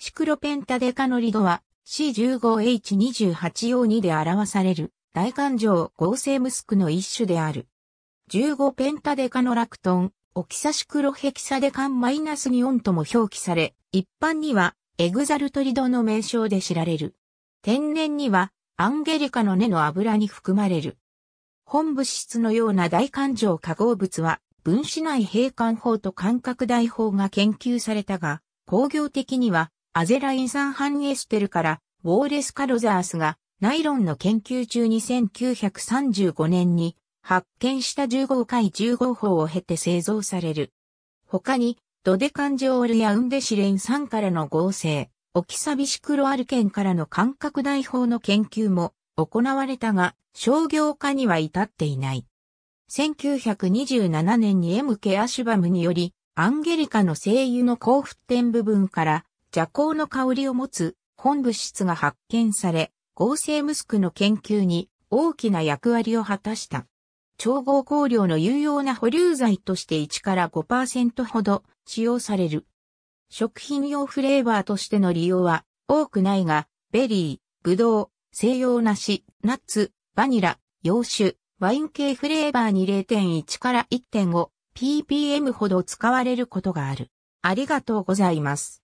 シクロペンタデカノリドは C15H28O2 で表される大環状合成ムスクの一種である。15ペンタデカノラクトン、オキサシクロヘキサデカンマイナス2オンとも表記され、一般にはエグザルトリドの名称で知られる。天然にはアンゲリカの根の油に含まれる。本物質のような大環状化合物は分子内閉環法と間隔大法が研究されたが、工業的にはアゼライン酸ハンエステルから、ウォーレス・カロザースが、ナイロンの研究中に1935年に発見した15回15法を経て製造される。他に、ドデカンジオールやウンデシレン酸からの合成、オキサビシクロアルケンからの感覚大法の研究も行われたが、商業化には至っていない。1927年に M ケアシュバムにより、アンゲリカの精油の交付点部分から、邪行の香りを持つ本物質が発見され、合成ムスクの研究に大きな役割を果たした。調合香料の有用な保留剤として1から5%ほど使用される。食品用フレーバーとしての利用は多くないが、ベリー、ブドウ、西洋梨、ナッツ、バニラ、洋酒、ワイン系フレーバーに0.1から 1.5ppm ほど使われることがある。ありがとうございます。